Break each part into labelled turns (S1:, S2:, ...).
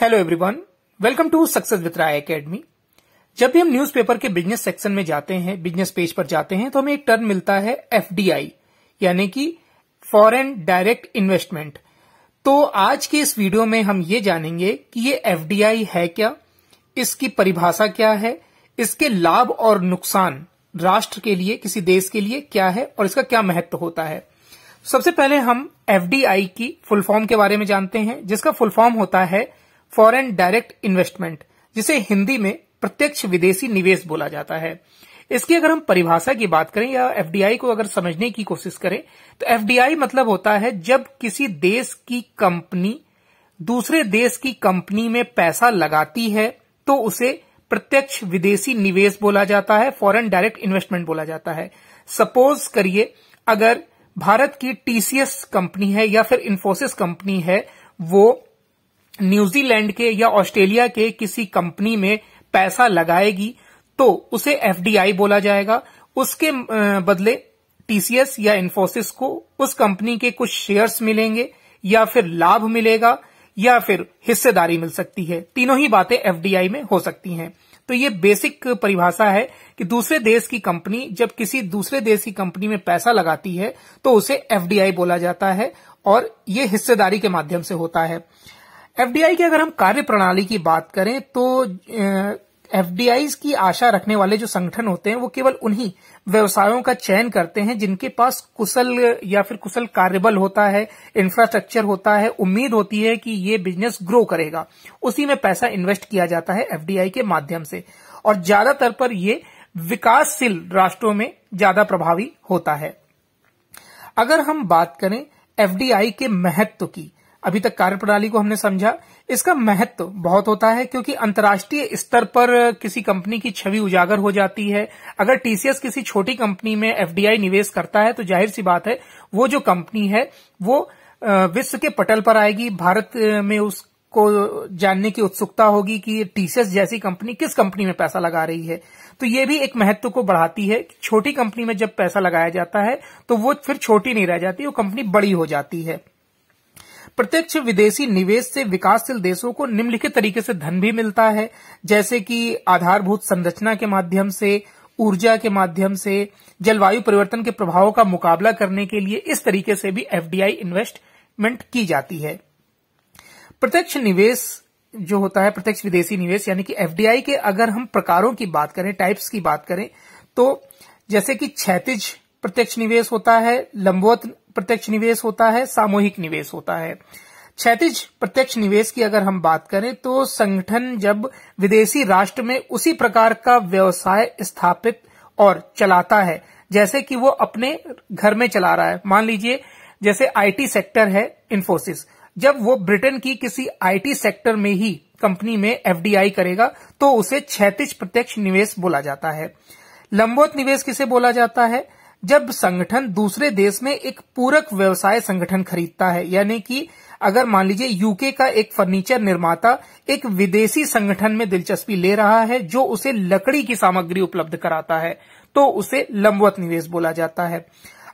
S1: hello everyone welcome to success with Rai academy जब भी हम न्यूज़पेपर के बिजनेस सेक्शन में जाते हैं बिजनेस पेज पर जाते हैं तो हमें एक टर्म मिलता है एफडीआई यानी कि फॉरेन डायरेक्ट इन्वेस्टमेंट तो आज के इस वीडियो में हम ये जानेंगे कि ये एफडीआई है क्या इसकी परिभाषा क्या है इसके लाभ और नुकसान राष्ट्र के लिए किसी देश के लिए क्या है और इसका क्या महत्व होता है सबसे पहले हम एफडीआई की फुल फॉर्म के बारे में जानते हैं जिसका फुल फॉर्म होता है फॉरेन डायरेक्ट इन्वेस्टमेंट जिसे हिंदी में प्रत्यक्ष विदेशी निवेश बोला जाता है इसकी अगर हम परिभाषा की बात करें या एफडीआई को अगर समझने की कोशिश करें तो एफडीआई मतलब होता है जब किसी देश की कंपनी दूसरे देश की कंपनी में पैसा लगाती है तो उसे प्रत्यक्ष विदेशी निवेश बोला जाता है फॉरेन डायरेक्ट इन्वेस्टमेंट बोला जाता है सपोज करिए अगर भारत की टीसीएस कंपनी है या फिर इन्फोसिस कंपनी है वो न्यूजीलैंड के या ऑस्ट्रेलिया के किसी कंपनी में पैसा लगाएगी तो उसे एफडीआई बोला जाएगा उसके बदले टीसीएस या इन्फोसिस को उस कंपनी के कुछ शेयर्स मिलेंगे या फिर लाभ मिलेगा या फिर हिस्सेदारी मिल सकती है तीनों ही बातें एफडीआई में हो सकती हैं तो ये बेसिक परिभाषा है कि दूसरे देश की कंपनी जब किसी दूसरे देश की कंपनी में पैसा लगाती है तो उसे एफडीआई बोला जाता है और ये हिस्सेदारी के माध्यम से होता है एफडीआई की अगर हम कार्य प्रणाली की बात करें तो एफडीआई की आशा रखने वाले जो संगठन होते हैं वो केवल उन्हीं व्यवसायों का चयन करते हैं जिनके पास कुशल या फिर कुशल कार्यबल होता है इंफ्रास्ट्रक्चर होता है उम्मीद होती है कि ये बिजनेस ग्रो करेगा उसी में पैसा इन्वेस्ट किया जाता है एफडीआई के माध्यम से और ज्यादातर पर ये विकासशील राष्ट्रों में ज्यादा प्रभावी होता है अगर हम बात करें एफडीआई के महत्व की अभी तक कार्यप्रणाली को हमने समझा इसका महत्व बहुत होता है क्योंकि अंतर्राष्ट्रीय स्तर पर किसी कंपनी की छवि उजागर हो जाती है अगर टीसीएस किसी छोटी कंपनी में एफडीआई निवेश करता है तो जाहिर सी बात है वो जो कंपनी है वो विश्व के पटल पर आएगी भारत में उस को जानने की उत्सुकता होगी कि टीसीएस जैसी कंपनी किस कंपनी में पैसा लगा रही है तो ये भी एक महत्व को बढ़ाती है कि छोटी कंपनी में जब पैसा लगाया जाता है तो वो फिर छोटी नहीं रह जाती वो कंपनी बड़ी हो जाती है प्रत्यक्ष विदेशी निवेश से विकासशील देशों को निम्नलिखित तरीके से धन भी मिलता है जैसे कि आधारभूत संरचना के माध्यम से ऊर्जा के माध्यम से जलवायु परिवर्तन के प्रभावों का मुकाबला करने के लिए इस तरीके से भी एफडीआई इन्वेस्टमेंट की जाती है प्रत्यक्ष निवेश जो होता है प्रत्यक्ष विदेशी निवेश यानी कि एफडीआई के अगर हम प्रकारों की बात करें टाइप्स की बात करें तो जैसे कि छैतिज प्रत्यक्ष निवेश होता है लंबवत प्रत्यक्ष निवेश होता है सामूहिक निवेश होता है क्षतिज प्रत्यक्ष निवेश की अगर हम बात करें तो संगठन जब विदेशी राष्ट्र में उसी प्रकार का व्यवसाय स्थापित और चलाता है जैसे कि वो अपने घर में चला रहा है मान लीजिए जैसे आईटी सेक्टर है इन्फोसिस जब वो ब्रिटेन की किसी आईटी सेक्टर में ही कंपनी में एफडीआई करेगा तो उसे क्षतिज प्रत्यक्ष निवेश बोला जाता है लंबोत निवेश किसे बोला जाता है जब संगठन दूसरे देश में एक पूरक व्यवसाय संगठन खरीदता है यानी कि अगर मान लीजिए यूके का एक फर्नीचर निर्माता एक विदेशी संगठन में दिलचस्पी ले रहा है जो उसे लकड़ी की सामग्री उपलब्ध कराता है तो उसे लंबवत निवेश बोला जाता है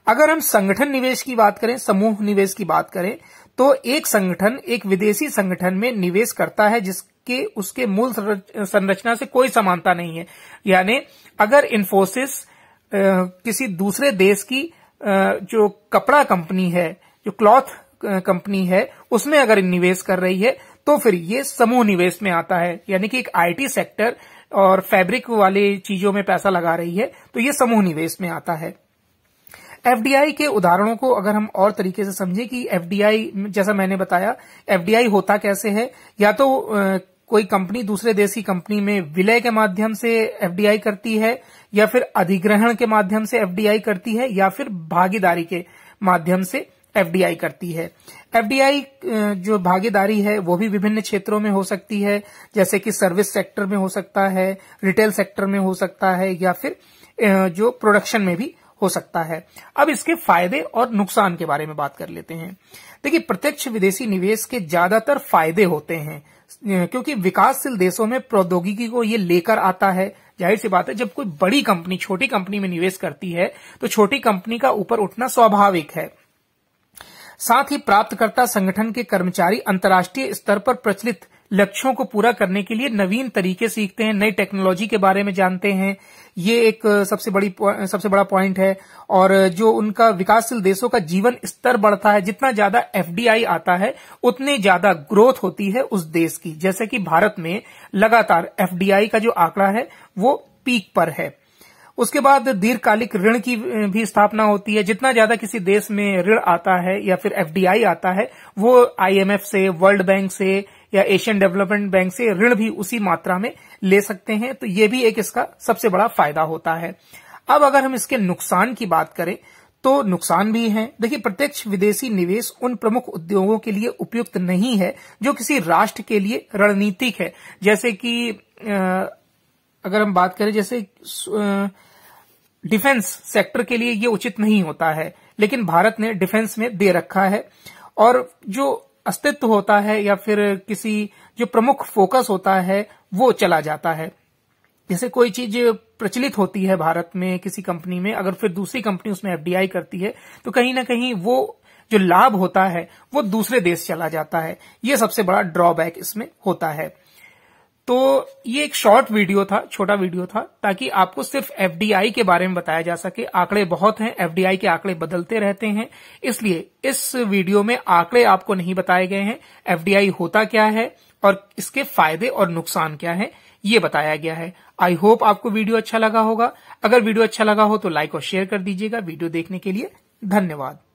S1: अगर हम संगठन निवेश की बात करें समूह निवेश की बात करें तो एक संगठन एक विदेशी संगठन में निवेश करता है जिसके उसके मूल संरचना से कोई समानता नहीं है यानी अगर इन्फोसिस किसी दूसरे देश की जो कपड़ा कंपनी है जो क्लॉथ कंपनी है उसमें अगर निवेश कर रही है तो फिर ये समूह निवेश में आता है यानी कि एक आईटी सेक्टर और फैब्रिक वाली चीजों में पैसा लगा रही है तो ये समूह निवेश में आता है एफडीआई के उदाहरणों को अगर हम और तरीके से समझें कि एफडीआई जैसा मैंने बताया एफडीआई होता कैसे है या तो कोई कंपनी दूसरे देश की कंपनी में विलय के माध्यम से एफडीआई करती है या फिर अधिग्रहण के माध्यम से एफडीआई करती है या फिर भागीदारी के माध्यम से एफडीआई करती है एफडीआई जो भागीदारी है वो भी विभिन्न क्षेत्रों में हो सकती है जैसे कि सर्विस सेक्टर में हो सकता है रिटेल सेक्टर में हो सकता है या फिर जो प्रोडक्शन में भी हो सकता है अब इसके फायदे और नुकसान के बारे में बात कर लेते हैं देखिए प्रत्यक्ष विदेशी निवेश के ज्यादातर फायदे होते हैं क्योंकि विकासशील देशों में प्रौद्योगिकी को ये लेकर आता है जाहिर सी बात है जब कोई बड़ी कंपनी छोटी कंपनी में निवेश करती है तो छोटी कंपनी का ऊपर उठना स्वाभाविक है साथ ही प्राप्तकर्ता संगठन के कर्मचारी अंतर्राष्ट्रीय स्तर पर प्रचलित लक्ष्यों को पूरा करने के लिए नवीन तरीके सीखते हैं नई टेक्नोलॉजी के बारे में जानते हैं ये एक सबसे बड़ी सबसे बड़ा पॉइंट है और जो उनका विकासशील देशों का जीवन स्तर बढ़ता है जितना ज्यादा एफडीआई आता है उतनी ज्यादा ग्रोथ होती है उस देश की जैसे कि भारत में लगातार एफडीआई का जो आंकड़ा है वो पीक पर है उसके बाद दीर्घकालिक ऋण की भी स्थापना होती है जितना ज्यादा किसी देश में ऋण आता है या फिर एफडीआई आता है वो आईएमएफ से वर्ल्ड बैंक से या एशियन डेवलपमेंट बैंक से ऋण भी उसी मात्रा में ले सकते हैं तो ये भी एक इसका सबसे बड़ा फायदा होता है अब अगर हम इसके नुकसान की बात करें तो नुकसान भी है देखिए प्रत्यक्ष विदेशी निवेश उन प्रमुख उद्योगों के लिए उपयुक्त नहीं है जो किसी राष्ट्र के लिए रणनीतिक है जैसे कि अगर हम बात करें जैसे डिफेंस सेक्टर के लिए ये उचित नहीं होता है लेकिन भारत ने डिफेंस में दे रखा है और जो अस्तित्व होता है या फिर किसी जो प्रमुख फोकस होता है वो चला जाता है जैसे कोई चीज प्रचलित होती है भारत में किसी कंपनी में अगर फिर दूसरी कंपनी उसमें एफडीआई करती है तो कहीं ना कहीं वो जो लाभ होता है वो दूसरे देश चला जाता है ये सबसे बड़ा ड्रॉबैक इसमें होता है तो ये एक शॉर्ट वीडियो था छोटा वीडियो था ताकि आपको सिर्फ एफडीआई के बारे में बताया जा सके आंकड़े बहुत हैं एफडीआई के आंकड़े बदलते रहते हैं इसलिए इस वीडियो में आंकड़े आपको नहीं बताए गए हैं एफडीआई होता क्या है और इसके फायदे और नुकसान क्या है ये बताया गया है आई होप आपको वीडियो अच्छा लगा होगा अगर वीडियो अच्छा लगा हो तो लाइक और शेयर कर दीजिएगा वीडियो देखने के लिए धन्यवाद